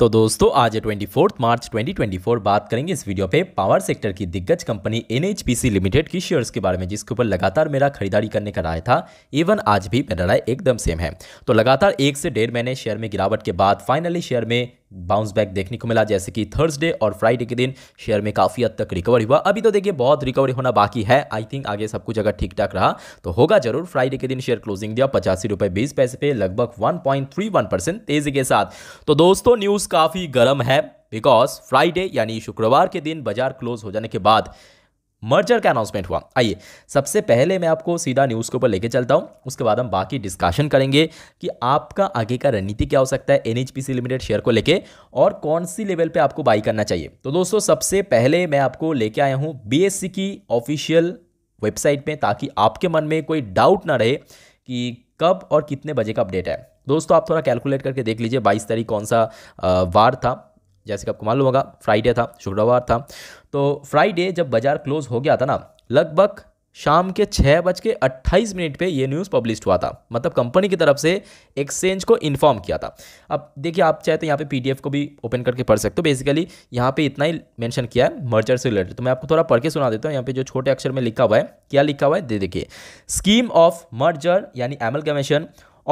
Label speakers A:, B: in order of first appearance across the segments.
A: तो दोस्तों आज ट्वेंटी फोर्थ मार्च 2024 बात करेंगे इस वीडियो पे पावर सेक्टर की दिग्गज कंपनी एनएचपीसी लिमिटेड की शेयर्स के बारे में जिसके ऊपर लगातार मेरा खरीदारी करने का राय था इवन आज भी मेरा राय एकदम सेम है तो लगातार एक से डेढ़ महीने शेयर में गिरावट के बाद फाइनली शेयर में बाउंस बैक देखने को मिला जैसे कि थर्सडे और फ्राइडे के दिन शेयर में काफ़ी हद तक रिकवरी हुआ अभी तो देखिए बहुत रिकवरी होना बाकी है आई थिंक आगे सब कुछ अगर ठीक ठाक रहा तो होगा जरूर फ्राइडे के दिन शेयर क्लोजिंग दिया पचासी रुपए बीस पैसे पे लगभग 1.31 परसेंट तेजी के साथ तो दोस्तों न्यूज़ काफ़ी गर्म है बिकॉज फ्राइडे यानी शुक्रवार के दिन बाजार क्लोज हो जाने के बाद मर्जर का अनाउंसमेंट हुआ आइए सबसे पहले मैं आपको सीधा न्यूज़ के ऊपर लेके चलता हूँ उसके बाद हम बाकी डिस्कशन करेंगे कि आपका आगे का रणनीति क्या हो सकता है एन लिमिटेड शेयर को लेके और कौन सी लेवल पे आपको बाई करना चाहिए तो दोस्तों सबसे पहले मैं आपको लेके आया हूँ बी की ऑफिशियल वेबसाइट पर ताकि आपके मन में कोई डाउट ना रहे कि कब और कितने बजे का अपडेट है दोस्तों आप थोड़ा कैलकुलेट करके देख लीजिए बाईस तारीख कौन सा वार था जैसे कि आपको मालूम होगा फ्राइडे था शुक्रवार था तो फ्राइडे जब बाज़ार क्लोज हो गया था ना लगभग शाम के छः बज के अट्ठाईस मिनट पे ये न्यूज़ पब्लिश हुआ था मतलब कंपनी की तरफ से एक्सचेंज को इन्फॉर्म किया था अब देखिए आप चाहे तो यहाँ पे पीडीएफ को भी ओपन करके पढ़ सकते हो बेसिकली यहाँ पे इतना ही मेंशन किया है मर्जर से रिलेटेड तो मैं आपको थोड़ा पढ़ के सुना देता हूँ यहाँ पे जो छोटे अक्षर में लिखा हुआ है क्या लिखा हुआ है दे देखिए स्कीम ऑफ मर्जर यानी एमल commission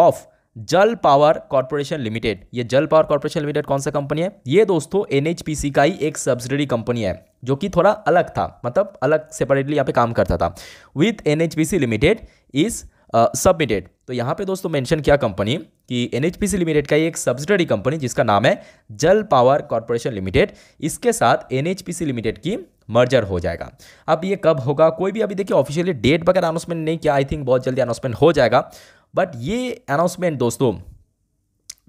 A: of Jal power corporation limited ये जल पावर कॉर्पोरेशन लिमिटेड कौन सा कंपनी है ये दोस्तों एनएचपीसी का ही एक सब्सिडरी कंपनी है जो कि थोड़ा अलग था मतलब अलग सेपरेटली यहाँ पे काम करता था with NHPC limited is submitted तो यहाँ पे दोस्तों मेंशन किया कंपनी कि एनएचपीसी लिमिटेड का ही एक सब्सिडरी कंपनी जिसका नाम है जल पावर कॉरपोरेशन लिमिटेड इसके साथ एनएचपीसी लिमिटेड की मर्जर हो जाएगा अब ये कब होगा कोई भी अभी देखिए ऑफिशियली डेट वगैरह अनाउंसमेंट नहीं किया आई थिंक बहुत जल्दी अनाउंसमेंट हो जाएगा बट ये अनाउंसमेंट दोस्तों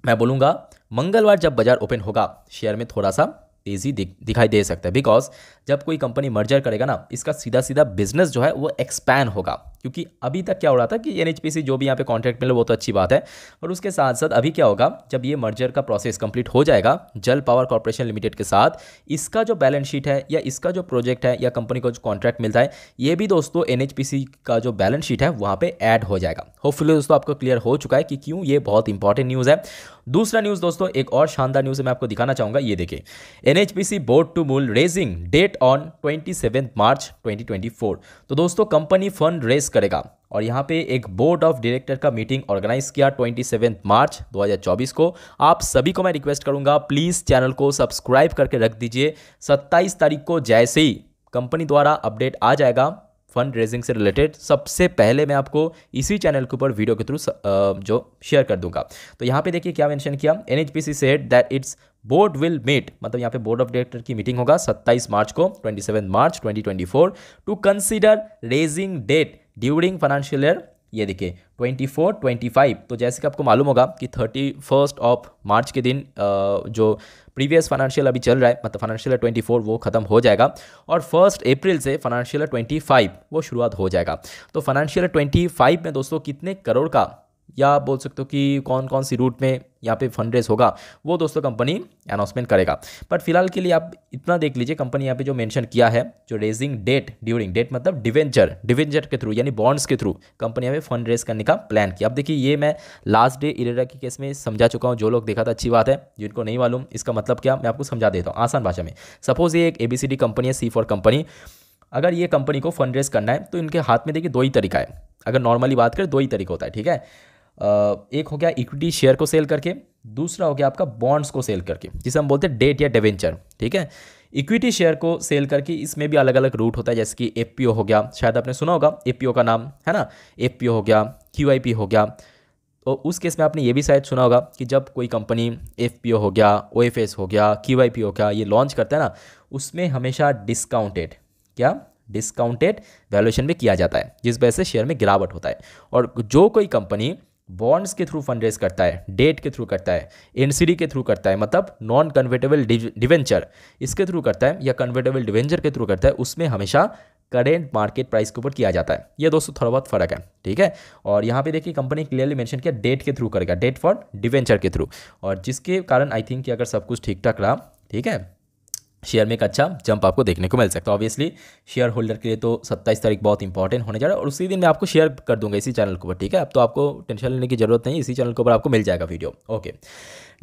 A: मैं बोलूँगा मंगलवार जब बाजार ओपन होगा शेयर में थोड़ा सा तेज़ी दिखाई दे सकता है बिकॉज जब कोई कंपनी मर्जर करेगा ना इसका सीधा सीधा बिजनेस जो है वो एक्सपैंड होगा क्योंकि अभी तक क्या हो रहा था कि एन जो भी यहाँ पे कॉन्ट्रैक्ट मिले वो तो अच्छी बात है और उसके साथ साथ अभी क्या होगा जब ये मर्जर का प्रोसेस कंप्लीट हो जाएगा जल पावर कॉरपोरेशन लिमिटेड के साथ इसका जो बैलेंस शीट है या इसका जो प्रोजेक्ट है या कंपनी को जो कॉन्ट्रैक्ट मिलता है ये भी दोस्तों एन का जो बैलेंस शीट है वहाँ पर ऐड हो जाएगा होपफुली दोस्तों आपको क्लियर हो चुका है कि क्यों ये बहुत इंपॉर्टेंट न्यूज़ है दूसरा न्यूज़ दोस्तों एक और शानदार न्यूज़ मैं आपको दिखाना चाहूँगा ये देखिए an board to mull raising debt on twenty March twenty तो दोस्तों कंपनी फंड रेस करेगा और यहाँ पे एक बोर्ड ऑफ डायरेक्टर का मीटिंग ऑर्गेनाइज किया ट्वेंटी मार्च 2024 को आप सभी को मैं रिक्वेस्ट करूँगा प्लीज़ चैनल को सब्सक्राइब करके रख दीजिए 27 तारीख को जैसे ही कंपनी द्वारा अपडेट आ जाएगा फंड रेजिंग से रिलेटेड सबसे पहले मैं आपको इसी चैनल के ऊपर वीडियो के थ्रू जो शेयर कर दूंगा तो यहाँ पे देखिए क्या मेंशन किया N H P C that its board will meet मतलब यहाँ पे बोर्ड ऑफ डायरेक्टर की मीटिंग होगा 27 मार्च को 27 March 2024 to consider raising debt during financial year ये देखिए 24, 25 तो जैसे कि आपको मालूम होगा कि थर्टी फर्स्ट ऑफ मार्च के दिन जो प्रीवियस फाइनेंशियल अभी चल रहा है मतलब फाइनेंशियल ईयर 24 वो ख़त्म हो जाएगा और फर्स्ट अप्रैल से फाइनेंशियल ईयर 25 वो शुरुआत हो जाएगा तो फाइनेंशियल ईयर 25 में दोस्तों कितने करोड़ का या बोल सकते हो कि कौन कौन सी रूट में यहाँ पे फंड रेज होगा वो दोस्तों कंपनी अनाउंसमेंट करेगा बट फिलहाल के लिए आप इतना देख लीजिए कंपनी यहाँ पे जो मेंशन किया है जो रेजिंग डेट ड्यूरिंग डेट मतलब डिवेंचर डिवेंचर के थ्रू यानी बॉन्ड्स के थ्रू कंपनी यहाँ पे फंड रेज करने का प्लान किया अब देखिए ये मैं लास्ट डे इरेरा के केस में समझा चुका हूँ जो लोग देखा था अच्छी बात है जिनको नहीं मालूम इसका मतलब क्या मैं आपको समझा देता हूँ आसान भाषा में सपोज ये एक ए कंपनी है सी फॉर कंपनी अगर ये कंपनी को फंड रेज करना है तो इनके हाथ में देखिए दो ही तरीका है अगर नॉर्मली बात करें दो ही तरीका होता है ठीक है एक हो गया इक्विटी शेयर को सेल करके दूसरा हो गया आपका बॉन्ड्स को सेल करके जिसे हम बोलते हैं डेट या डेवेंचर ठीक है इक्विटी शेयर को सेल करके इसमें भी अलग अलग रूट होता है जैसे कि ए हो गया शायद आपने सुना होगा ए का नाम है ना ए हो गया क्यू हो गया तो उस केस में आपने ये भी शायद सुना होगा कि जब कोई कंपनी एफ हो गया ओ हो गया क्यू हो गया ये लॉन्च करता है ना उसमें हमेशा डिस्काउंटेड क्या डिस्काउंटेड वैल्यूएशन में किया जाता है जिस वजह से शेयर में गिरावट होता है और जो कोई कंपनी बॉन्ड्स के थ्रू फंड रेज करता है डेट के थ्रू करता है एनसीडी के थ्रू करता है मतलब नॉन कन्वर्टेबल डिवेंचर इसके थ्रू करता है या कन्वर्टेबल डिवेंचर के थ्रू करता है उसमें हमेशा करेंट मार्केट प्राइस के ऊपर किया जाता है ये दोस्तों थोड़ा बहुत फर्क है ठीक है और यहाँ पे देखिए कंपनी क्लियरली मेंशन किया डेट के थ्रू करेगा डेट फॉर डिवेंचर के थ्रू और जिसके कारण आई थिंक कि अगर सब कुछ ठीक ठाक रहा ठीक है शेयर में एक अच्छा जंप आपको देखने को मिल सकता है ऑब्वियसली शेयर होल्डर के लिए तो सत्ताईस तारीख बहुत इंपॉर्टेंट होने जा रहा है और उसी दिन मैं आपको शेयर कर दूंगा इसी चैनल के ऊपर ठीक है अब तो आपको टेंशन लेने की जरूरत नहीं इसी चैनल के ऊपर आपको मिल जाएगा video okay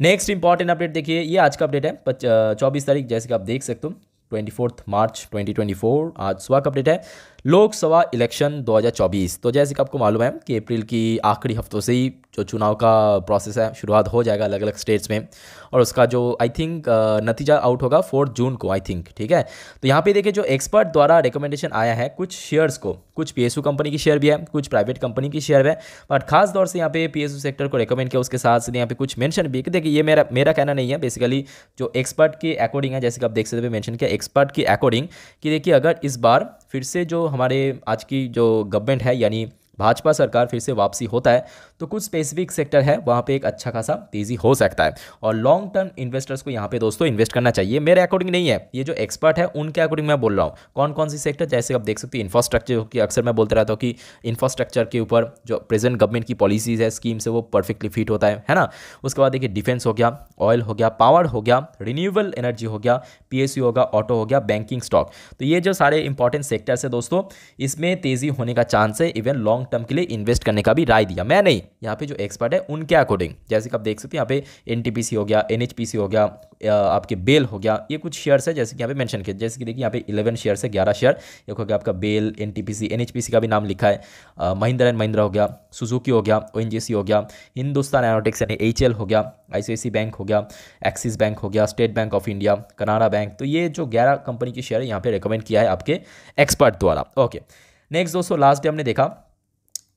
A: next important update देखिए ये आज का अपडेट है चौबीस तारीख जैसे कि आप देख सकते हो ट्वेंटी फोर्थ मार्च 2024 आज सुबह का अपडेट है लोकसभा इलेक्शन 2024 तो जैसे कि आपको मालूम है कि अप्रैल की आखिरी हफ्तों से ही जो चुनाव का प्रोसेस है शुरुआत हो जाएगा अलग अलग स्टेट्स में और उसका जो आई थिंक नतीजा आउट होगा फोर्थ जून को आई थिंक ठीक है तो यहाँ पे देखिए जो एक्सपर्ट द्वारा रिकमेंडेशन आया है कुछ शेयर्स को कुछ पी कंपनी की शेयर भी है कुछ प्राइवेट कंपनी की शेयर है बट खास तौर से यहाँ पे पी सेक्टर को रिकमेंड किया उसके साथ साथ यहाँ पे कुछ मैंशन भी देखिए ये मेरा मेरा कहना नहीं है बेसिकली जो एक्सपर्ट के अकॉर्डिंग है जैसे कि आप देख सकते हैं मैंशन किया एक्सपर्ट की अकॉर्डिंग कि देखिए अगर इस बार फिर से जो हमारे आज की जो गवर्नमेंट है यानी भाजपा सरकार फिर से वापसी होता है तो कुछ स्पेसिफिक सेक्टर है वहाँ पे एक अच्छा खासा तेज़ी हो सकता है और लॉन्ग टर्म इन्वेस्टर्स को यहाँ पे दोस्तों इन्वेस्ट करना चाहिए मेरे अकॉर्डिंग नहीं है ये जो एक्सपर्ट है उनके अकॉर्डिंग मैं बोल रहा हूँ कौन कौन सी सेक्टर जैसे आप देख सकते हैं इंफ्रास्ट्रक्चर की अक्सर मैं बोलते रहता हूँ कि इंफ्रास्ट्रक्चर के ऊपर जो प्रेजेंट गवर्नमेंट की पॉलिसीज़ है स्कीम से वो परफेक्टली फिट होता है है ना उसके बाद देखिए डिफेंस हो गया ऑयल हो गया पावर हो गया रिन्यूएबल एनर्जी हो गया पी होगा ऑटो हो गया बैंकिंग स्टॉक तो ये जो सारे इंपॉर्टेंट सेक्टर्स है दोस्तों इसमें तेज़ी होने का चांस है इवन लॉन्ग लॉन्ग टर्म के लिए इन्वेस्ट करने का भी राय दिया मैं नहीं यहाँ पे जो एक्सपर्ट है उनके अकॉर्डिंग जैसे कि आप देख सकते हैं यहाँ पे एन हो गया एन हो गया आपके बेल हो गया ये कुछ शेयर्स है जैसे कि यहाँ पे मेंशन किया जैसे कि देखिए यहाँ पे इलेवन शेयर्स है ग्यारह शेयर एक हो गया आपका बेल एन टी का भी नाम लिखा है महिंद्रा एंड महिंद्रा हो गया सुजुकी हो गया ओ हो गया हिंदुस्तान एनोटिक्स यानी एच हो गया आई बैंक हो गया एक्सिस बैंक हो गया State Bank of India Canada bank तो ये जो ग्यारह कंपनी की शेयर है यहाँ पे रिकमेंड किया है आपके एक्सपर्ट द्वारा ओके नेक्स्ट दोस्तों लास्ट डे हमने देखा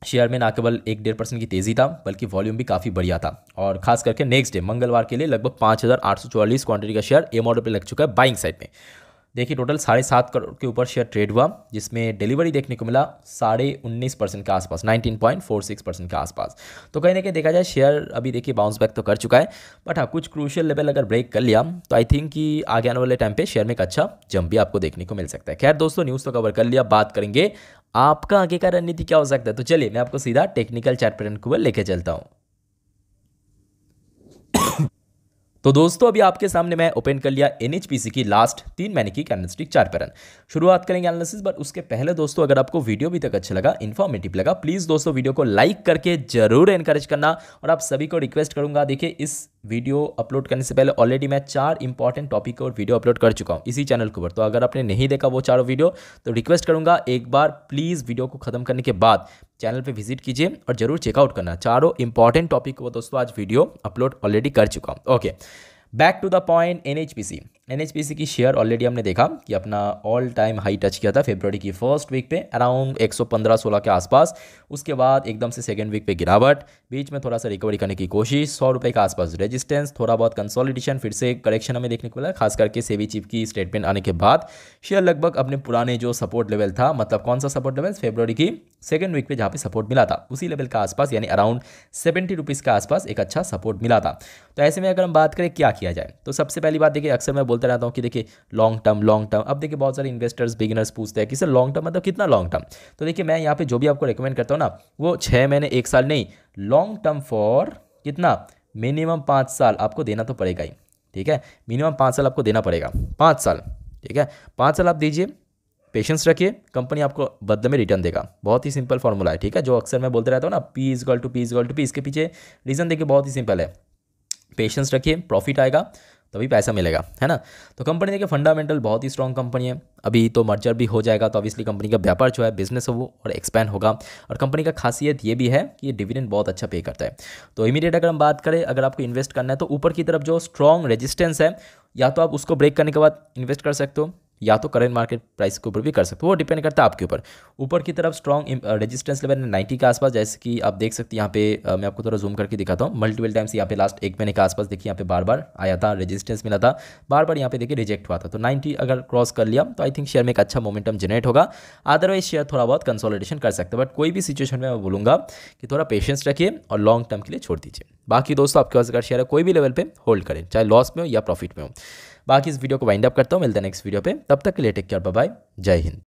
A: शेयर में ना केवल एक डेढ़ परसेंट की तेज़ी था बल्कि वॉल्यूम भी काफ़ी बढ़िया था और खास करके नेक्स्ट डे मंगलवार के लिए लगभग पाँच हज़ार आठ सौ चौवालीस क्वांटिटी का शेयर एम ऑर्डर पर लग चुका है बाइंग साइड में देखिए टोटल साढ़े सात करोड़ के ऊपर शेयर ट्रेड हुआ जिसमें डिलीवरी देखने को मिला साढ़े उन्नीस परसेंट के आसपास nineteen point four six percent के आसपास तो कहीं ना कहीं देखा जाए शेयर अभी देखिए बाउंस बैक तो कर चुका है बट हाँ कुछ क्रूशियल लेवल अगर ब्रेक कर लिया तो आई थिंक कि आगे आने वाले टाइम पर शेयर में एक अच्छा जंप भी आपको देखने को मिल सकता है खैर दोस्तों न्यूज़ तो कवर कर लिया बात करेंगे आपका आगे का रणनीति क्या हो सकता है तो चलिए मैं आपको सीधा टेक्निकल चैट पैटर्न को लेकर चलता हूँ तो दोस्तों अभी आपके सामने मैं ओपन कर लिया एन की लास्ट तीन महीने की कैनलिस्टिक चार पैरन शुरुआत करेंगे एनालिसिस बट उसके पहले दोस्तों अगर आपको वीडियो भी तक अच्छा लगा इन्फॉर्मेटिव लगा प्लीज़ दोस्तों वीडियो को लाइक करके जरूर एनकरेज करना और आप सभी को रिक्वेस्ट करूंगा देखिए इस वीडियो अपलोड करने से पहले ऑलरेडी मैं चार इंपॉर्टेंट टॉपिक और वीडियो अपलोड कर चुका हूँ इसी चैनल के ऊपर तो अगर आपने नहीं देखा वो चारों वीडियो तो रिक्वेस्ट करूंगा एक बार प्लीज़ वीडियो को खत्म करने के बाद चैनल पे विजिट कीजिए और जरूर चेकआउट करना चारों इंपॉर्टेंट टॉपिक को दोस्तों आज वीडियो अपलोड ऑलरेडी कर चुका हूँ okay back to the point N H P C N की शेयर ऑलरेडी हमने देखा कि अपना ऑल टाइम हाई टच किया था फेब्रवरी की फर्स्ट वीक पे अराउंड 115-16 के आसपास उसके बाद एकदम से सेकेंड वीक पे गिरावट बीच में थोड़ा सा रिकवरी करने की कोशिश सौ रुपये के आसपास रेजिस्टेंस थोड़ा बहुत कंसोलिडेशन फिर से करेक्शन हमें देखने को मिला खास करके सेवी चिप की स्टेटमेंट आने के बाद शेयर लगभग अपने पुराने जो सपोर्ट लेवल था मतलब कौन सा सपोर्ट लेवल फेब्रवरी की सेकेंड वीक पे जहाँ पे सपोर्ट मिला था उसी लेवल के आसपास यानी अराउंड सेवेंटी रुपीज़ के आसपास एक अच्छा सपोर्ट मिला था तो ऐसे में अगर हम बात करें क्या किया जाए तो सबसे पहली बात देखिए अक्सर मैं बोल बोलता रहता हूँ कि देखिए लॉन्ग टर्म लॉन्ग टर्म अब देखिए बहुत सारे इन्वेस्टर्स बिगिनर्स पूछते हैं कि सर लॉन्ग टर्म मतलब कितना लॉन्ग टर्म तो देखिए मैं यहाँ पे जो भी आपको रिकमेंड करता हूँ ना वो छः महीने एक साल नहीं लॉन्ग टर्म फॉर कितना मिनिमम पाँच साल आपको देना तो पड़ेगा ही ठीक है मिनिमम पाँच साल आपको देना पड़ेगा पाँच साल ठीक है पाँच साल आप दीजिए पेशेंस रखिए कंपनी आपको बदले में रिटर्न देगा बहुत ही सिंपल फॉर्मूला है ठीक है जो अक्सर मैं बोलते रहता हूँ ना P is equal to P is equal to P इसके पीछे रीज़न देखिए बहुत ही सिंपल है पेशेंस रखिए प्रॉफिट आएगा तभी पैसा मिलेगा है ना तो कंपनी देखिए फंडामेंटल बहुत ही स्ट्रॉन्ग कंपनी है अभी तो मर्जर भी हो जाएगा तो ऑब्वियसली कंपनी का व्यापार जो है बिजनेस हो वो और एक्सपैंड होगा और कंपनी का खासियत ये भी है कि ये डिविडेंड बहुत अच्छा पे करता है तो इमीडिएट अगर हम बात करें अगर आपको इन्वेस्ट करना है तो ऊपर की तरफ जो स्ट्रॉन्ग रेजिस्टेंस है या तो आप उसको ब्रेक करने के बाद इन्वेस्ट कर सकते हो या तो करेंट मार्केट प्राइस के ऊपर भी कर सकते हो वो डिपेंड करता है आपके ऊपर ऊपर की तरफ स्ट्रॉन्ग रेजिस्टेंस लेवल नाइन्टी के आसपास जैसे कि आप देख सकते हैं यहाँ पे uh, मैं आपको थोड़ा जूम करके दिखाता हूँ मल्टीपल टाइम्स यहाँ पे लास्ट एक महीने के आसपास देखिए यहाँ पे बार बार आया था रेजिस्टेंस मिला था बार बार यहाँ पे देखिए रिजेक्ट हुआ था तो नाइन्टी अगर क्रॉस कर लिया तो आई थिंक शेयर में एक अच्छा मोमेंटम जनरेट होगा अदरवाइज शेयर थोड़ा बहुत कंसोलिडेशन कर सकते हैं बट कोई भी सिचुएशन में मैं बोलूँगा कि थोड़ा पेशेंस रखिए और लॉन्ग टर्म के लिए छोड़ दीजिए बाकी दोस्तों आपके पास अगर शेयर कोई भी लेवल पर होल्ड करें चाहे लॉस में हो या प्रॉफिट में हो बाकी इस वीडियो को वाइंड अप करता हूँ मिलता है नेक्स्ट वीडियो पे तब तक के लिए टेक केयर बाय जय हिंद